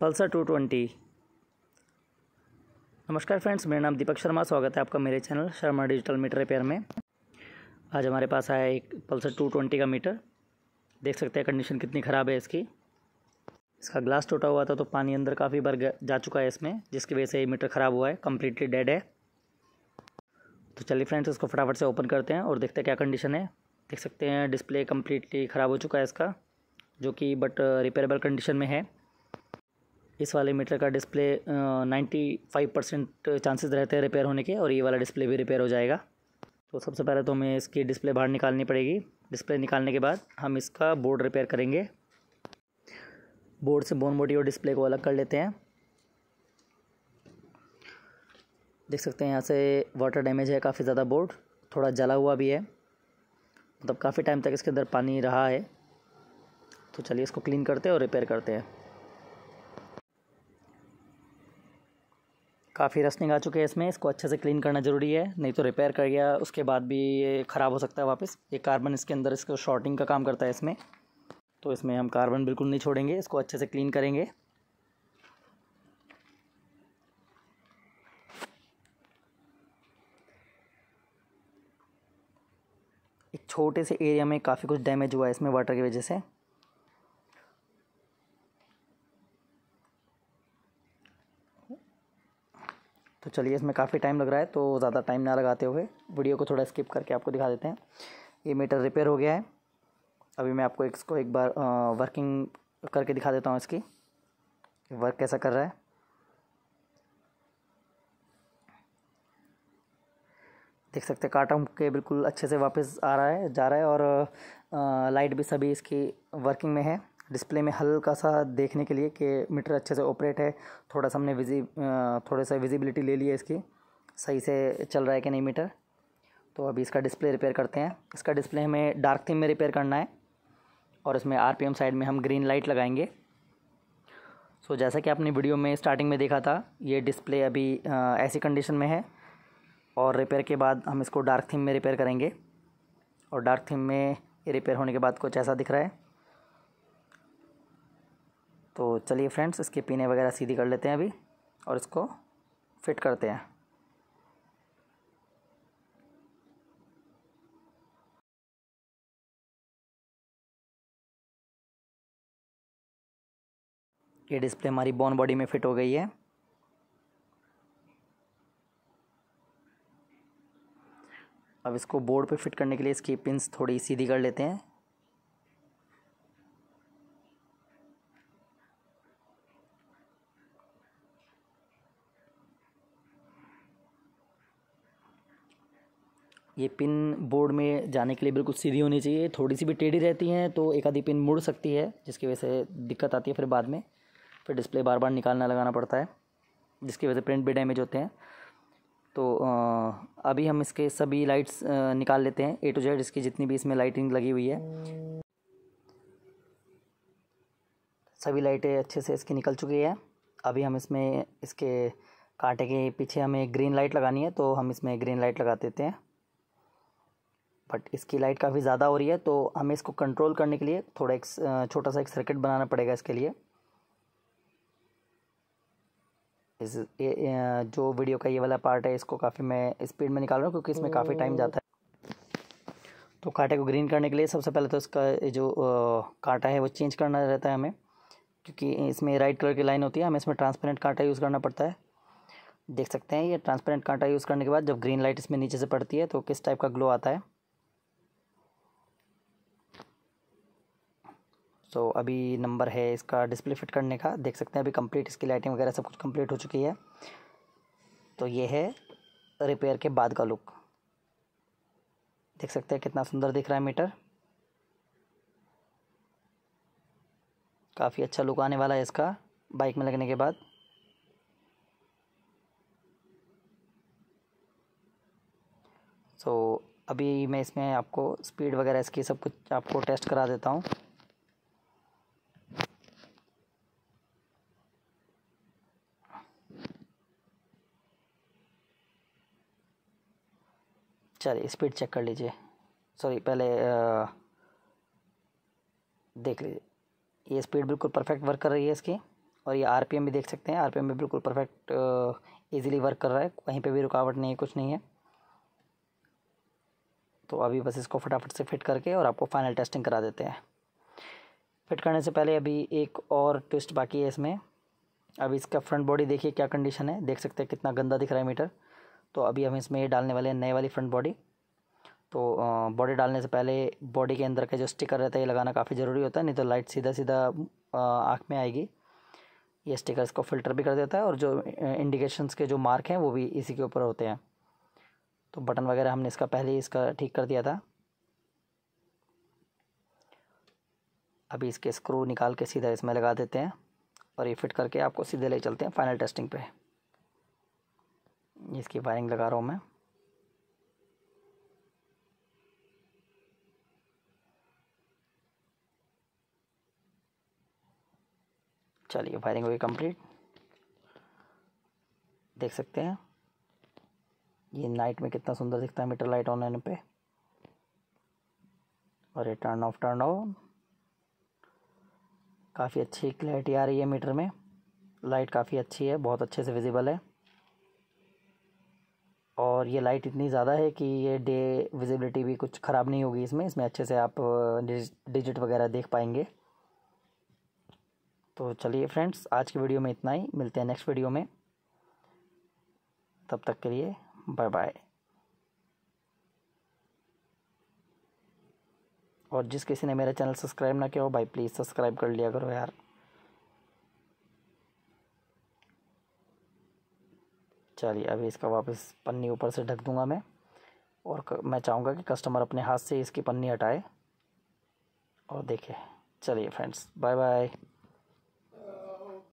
Pulsar two twenty नमस्कार friends मेरा नाम दीपक शर्मा स्वागत है आपका मेरे channel Sharma digital meter repair में आज हमारे पास आया एक पल्सर टू ट्वेंटी का मीटर देख सकते हैं कंडीशन कितनी ख़राब है इसकी इसका ग्लास टूटा हुआ था तो पानी अंदर काफ़ी भर जा चुका है इसमें जिसकी वजह से ये मीटर ख़राब हुआ है कम्प्लीटली डेड है तो चलिए फ्रेंड्स इसको फटाफट से ओपन करते हैं और देखते हैं क्या कंडीशन है देख सकते हैं डिस्प्ले कम्प्लीटली ख़राब हो चुका है इसका जो कि बट रिपेयरेबल कंडीशन में है इस वाले मीटर का display ninety five percent chances रहते हैं रिपेयर होने के और ये वाला डिस्प्ले भी रिपेयर हो जाएगा तो सबसे पहले तो हमें इसकी डिस्प्ले बाहर निकालनी पड़ेगी डिस्प्ले निकालने के बाद हम इसका बोर्ड रिपेयर करेंगे बोर्ड से बोन बॉडी और डिस्प्ले को अलग कर लेते हैं देख सकते हैं यहाँ से वाटर डैमेज है काफ़ी ज़्यादा बोर्ड थोड़ा जला हुआ भी है मतलब काफ़ी टाइम तक इसके अंदर पानी रहा है तो चलिए इसको क्लीन करते हैं और रिपेयर करते हैं काफ़ी रस आ चुके हैं इसमें इसको अच्छे से क्लीन करना ज़रूरी है नहीं तो रिपेयर कर गया उसके बाद भी ये ख़राब हो सकता है वापस ये कार्बन इसके अंदर इसको शॉर्टिंग का काम करता है इसमें तो इसमें हम कार्बन बिल्कुल नहीं छोड़ेंगे इसको अच्छे से क्लीन करेंगे एक छोटे से एरिया में काफ़ी कुछ डैमेज हुआ है इसमें वाटर की वजह से तो चलिए इसमें काफ़ी टाइम लग रहा है तो ज़्यादा टाइम ना लगाते हुए वीडियो को थोड़ा स्किप करके आपको दिखा देते हैं ये मीटर रिपेयर हो गया है अभी मैं आपको इसको एक बार आ, वर्किंग करके दिखा देता हूँ इसकी वर्क कैसा कर रहा है देख सकते हैं काटा के बिल्कुल अच्छे से वापस आ रहा है जा रहा है और आ, लाइट भी सभी इसकी वर्किंग में है डिस्प्ले में हल्का सा देखने के लिए कि मीटर अच्छे से ऑपरेट है थोड़ा सा हमने विजि थोड़ा सा विजिबिलिटी ले ली है इसकी सही से चल रहा है कि नहीं मीटर तो अभी इसका डिस्प्ले रिपेयर करते हैं इसका डिस्प्ले हमें डार्क थीम में रिपेयर करना है और इसमें आर साइड में हम ग्रीन लाइट लगाएंगे सो so, जैसा कि आपने वीडियो में स्टार्टिंग में देखा था ये डिस्प्ले अभी आ, ऐसी कंडीशन में है और रिपेयर के बाद हम इसको डार्क थीम में रिपेयर करेंगे और डार्क थीम में रिपेयर होने के बाद कुछ ऐसा दिख रहा है तो चलिए फ्रेंड्स इसके पीने वगैरह सीधी कर लेते हैं अभी और इसको फिट करते हैं ये डिस्प्ले हमारी बॉन बॉडी में फिट हो गई है अब इसको बोर्ड पे फिट करने के लिए इसकी पिंस थोड़ी सीधी कर लेते हैं ये पिन बोर्ड में जाने के लिए बिल्कुल सीधी होनी चाहिए थोड़ी सी भी टेढ़ी रहती हैं तो एक आधी पिन मुड़ सकती है जिसकी वजह से दिक्कत आती है फिर बाद में फिर डिस्प्ले बार बार निकालना लगाना पड़ता है जिसकी वजह से प्रिंट भी डैमेज होते हैं तो अभी हम इसके सभी लाइट्स निकाल लेते हैं ए टू जेड इसकी जितनी भी इसमें लाइटिंग लगी हुई है सभी लाइटें अच्छे से इसकी निकल चुकी है अभी हम इसमें इसके कांटे के पीछे हमें ग्रीन लाइट लगानी है तो हम इसमें ग्रीन लाइट लगा देते हैं बट इसकी लाइट काफ़ी ज़्यादा हो रही है तो हमें इसको कंट्रोल करने के लिए थोड़ा एक छोटा सा एक सर्किट बनाना पड़ेगा इसके लिए इस ए, जो वीडियो का ये वाला पार्ट है इसको काफ़ी मैं स्पीड में निकाल रहा हूँ क्योंकि इसमें काफ़ी टाइम जाता है तो कांटे को ग्रीन करने के लिए सबसे पहले तो इसका जो कांटा है वो चेंज करना रहता है हमें क्योंकि इसमें राइट कलर की लाइन होती है हमें इसमें ट्रांसपेरेंट कांटा यूज़ करना पड़ता है देख सकते हैं ये ट्रांसपेरेंट कांटा यूज़ करने के बाद जब ग्रीन लाइट इसमें नीचे से पड़ती है तो किस टाइप का ग्लो आता है सो so, अभी नंबर है इसका डिस्प्ले फिट करने का देख सकते हैं अभी कंप्लीट इसकी लाइटिंग वगैरह सब कुछ कंप्लीट हो चुकी है तो ये है रिपेयर के बाद का लुक देख सकते हैं कितना सुंदर दिख रहा है मीटर काफ़ी अच्छा लुक आने वाला है इसका बाइक में लगने के बाद सो so, अभी मैं इसमें आपको स्पीड वगैरह इसकी सब कुछ आपको टेस्ट करा देता हूँ चलिए स्पीड चेक कर लीजिए सॉरी पहले आ, देख लीजिए ये स्पीड बिल्कुल परफेक्ट वर्क कर रही है इसकी और ये आरपीएम भी देख सकते हैं आरपीएम भी बिल्कुल परफेक्ट इजीली वर्क कर रहा है कहीं पे भी रुकावट नहीं है कुछ नहीं है तो अभी बस इसको फटाफट से फिट करके और आपको फाइनल टेस्टिंग करा देते हैं फिट करने से पहले अभी एक और ट्विस्ट बाकी है इसमें अभी इसका फ्रंट बॉडी देखिए क्या कंडीशन है देख सकते हैं कितना गंदा दिख रहा है मीटर तो अभी हम इसमें डालने वाले हैं नए वाली फ्रंट बॉडी तो बॉडी डालने से पहले बॉडी के अंदर का जो स्टिकर रहता है ये लगाना काफ़ी ज़रूरी होता है नहीं तो लाइट सीधा सीधा आँख में आएगी ये स्टिकर इसको फिल्टर भी कर देता है और जो इंडिकेशंस के जो मार्क हैं वो भी इसी के ऊपर होते हैं तो बटन वगैरह हमने इसका पहले ही इसका ठीक कर दिया था अभी इसके स्क्रू निकाल के सीधा इसमें लगा देते हैं और ये फिट करके आपको सीधे ले चलते हैं फाइनल टेस्टिंग पे इसकी वायरिंग लगा रहा हूँ मैं चलिए वायरिंग हो गई कंप्लीट देख सकते हैं ये नाइट में कितना सुंदर दिखता है मीटर लाइट ऑन होने पे और ये टर्न ऑफ टर्न ऑफ काफ़ी अच्छी क्लैरिटी आ रही है मीटर में लाइट काफ़ी अच्छी है बहुत अच्छे से विजिबल है और ये लाइट इतनी ज़्यादा है कि ये डे विजिबिलिटी भी कुछ ख़राब नहीं होगी इसमें इसमें अच्छे से आप डिजिट वगैरह देख पाएंगे तो चलिए फ्रेंड्स आज की वीडियो में इतना ही मिलते हैं नेक्स्ट वीडियो में तब तक के लिए बाय बाय और जिस किसी ने मेरा चैनल सब्सक्राइब ना किया हो भाई प्लीज़ सब्सक्राइब कर लिया करो यार चलिए अभी इसका वापस पन्नी ऊपर से ढक दूंगा मैं और मैं चाहूँगा कि कस्टमर अपने हाथ से इसकी पन्नी हटाए और देखे चलिए फ्रेंड्स बाय बाय